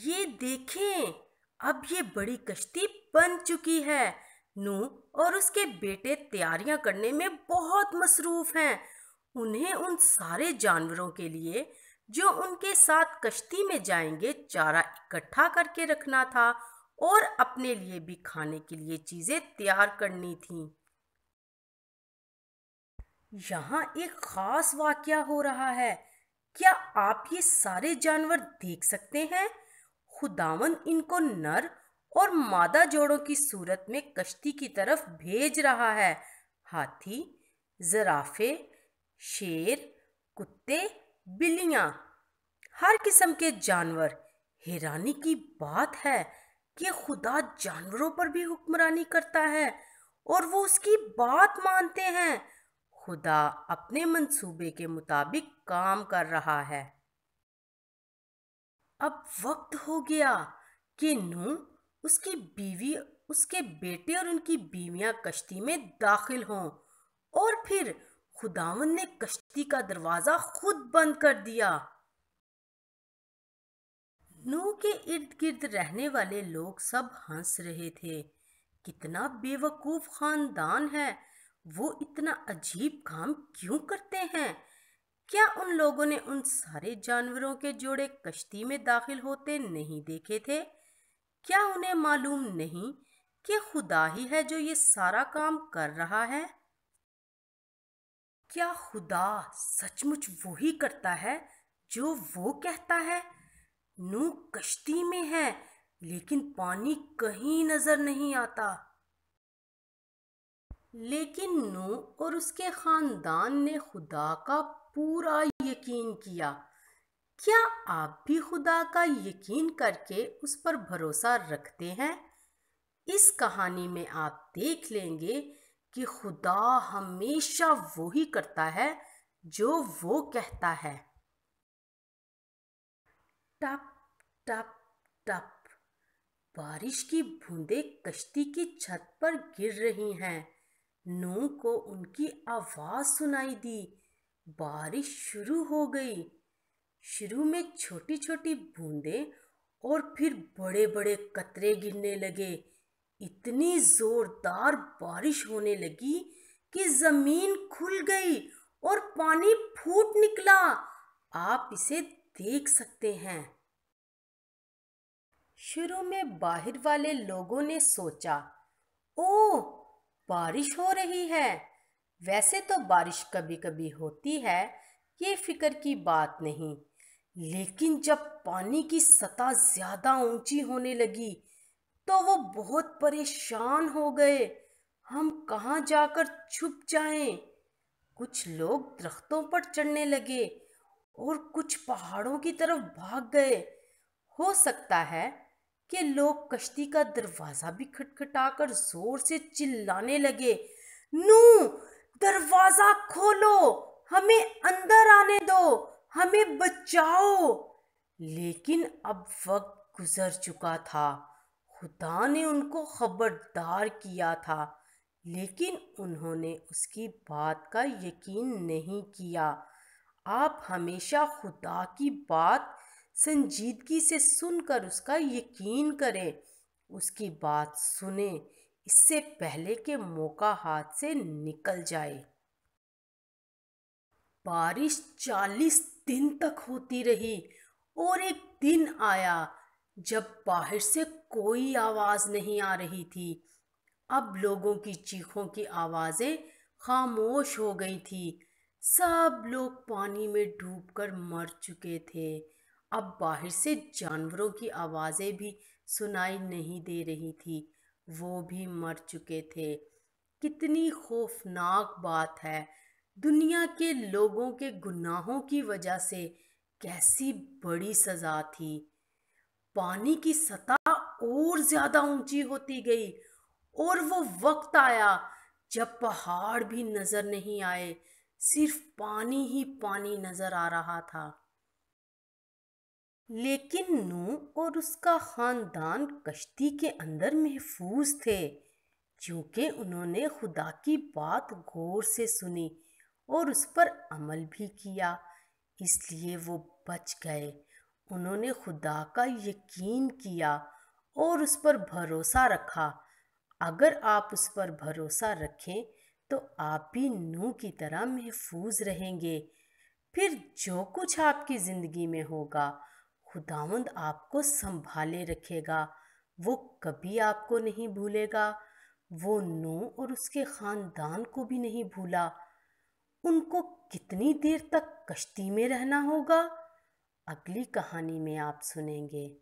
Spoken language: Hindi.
ये देखें अब ये बड़ी कश्ती बन चुकी है नू और उसके बेटे तैयारियां करने में बहुत मसरूफ़ हैं उन्हें उन सारे जानवरों के लिए जो उनके साथ कश्ती में जाएंगे चारा इकट्ठा करके रखना था और अपने लिए भी खाने के लिए चीज़ें तैयार करनी थी यहाँ एक ख़ास वाक्य हो रहा है क्या आप ये सारे जानवर देख सकते हैं खुदावन इनको नर और मादा जोड़ों की सूरत में कश्ती की तरफ भेज रहा है हाथी जराफे शेर कुत्ते बिल्लियाँ हर किस्म के जानवर हैरानी की बात है कि खुदा जानवरों पर भी हुक्मरानी करता है और वो उसकी बात मानते हैं खुदा अपने मंसूबे के मुताबिक काम कर रहा है अब वक्त हो गया कि नू उसकी बीवी उसके बेटे और उनकी बीवियां कश्ती में दाखिल हों और फिर खुदावन ने कश्ती का दरवाज़ा खुद बंद कर दिया नू के इर्द गिर्द रहने वाले लोग सब हंस रहे थे कितना बेवकूफ़ ख़ानदान है वो इतना अजीब काम क्यों करते हैं क्या उन लोगों ने उन सारे जानवरों के जोड़े कश्ती में दाखिल होते नहीं देखे थे क्या उन्हें मालूम नहीं कि खुदा ही है जो ये सारा काम कर रहा है क्या खुदा सचमुच वही करता है जो वो कहता है नू कश्ती में है लेकिन पानी कहीं नजर नहीं आता लेकिन नू और उसके खानदान ने खुदा का पूरा यकीन किया क्या आप भी खुदा का यकीन करके उस पर भरोसा रखते हैं इस कहानी में आप देख लेंगे कि खुदा हमेशा वो ही करता है जो वो कहता है टप टप टप बारिश की बूंदे कश्ती की छत पर गिर रही हैं नू को उनकी आवाज़ सुनाई दी बारिश शुरू हो गई शुरू में छोटी छोटी बूंदें और फिर बड़े बड़े कतरे गिरने लगे इतनी जोरदार बारिश होने लगी कि जमीन खुल गई और पानी फूट निकला आप इसे देख सकते हैं शुरू में बाहर वाले लोगों ने सोचा ओ बारिश हो रही है वैसे तो बारिश कभी कभी होती है ये फिक्र की बात नहीं लेकिन जब पानी की सतह ज़्यादा ऊंची होने लगी तो वो बहुत परेशान हो गए हम कहाँ जाकर छुप जाएं? कुछ लोग दरख्तों पर चढ़ने लगे और कुछ पहाड़ों की तरफ भाग गए हो सकता है कि लोग कश्ती का दरवाज़ा भी खटखटाकर ज़ोर से चिल्लाने लगे नू दरवाजा खोलो हमें अंदर आने दो हमें बचाओ लेकिन अब वक्त गुजर चुका था खुदा ने उनको खबरदार किया था लेकिन उन्होंने उसकी बात का यकीन नहीं किया आप हमेशा खुदा की बात संजीदगी से सुनकर उसका यकीन करें उसकी बात सुने इससे पहले कि मौका हाथ से निकल जाए बारिश चालीस दिन तक होती रही और एक दिन आया जब बाहर से कोई आवाज़ नहीं आ रही थी अब लोगों की चीखों की आवाज़ें खामोश हो गई थी सब लोग पानी में डूबकर मर चुके थे अब बाहर से जानवरों की आवाज़ें भी सुनाई नहीं दे रही थी वो भी मर चुके थे कितनी खौफनाक बात है दुनिया के लोगों के गुनाहों की वजह से कैसी बड़ी सज़ा थी पानी की सतह और ज़्यादा ऊंची होती गई और वो वक्त आया जब पहाड़ भी नज़र नहीं आए सिर्फ पानी ही पानी नज़र आ रहा था लेकिन नू और उसका ख़ानदान कश्ती के अंदर महफूज थे क्योंकि उन्होंने खुदा की बात गौर से सुनी और उस पर अमल भी किया इसलिए वो बच गए उन्होंने खुदा का यकीन किया और उस पर भरोसा रखा अगर आप उस पर भरोसा रखें तो आप भी नू की तरह महफूज रहेंगे फिर जो कुछ आपकी ज़िंदगी में होगा खुदावंद आपको संभाले रखेगा वो कभी आपको नहीं भूलेगा वो नो और उसके ख़ानदान को भी नहीं भूला उनको कितनी देर तक कश्ती में रहना होगा अगली कहानी में आप सुनेंगे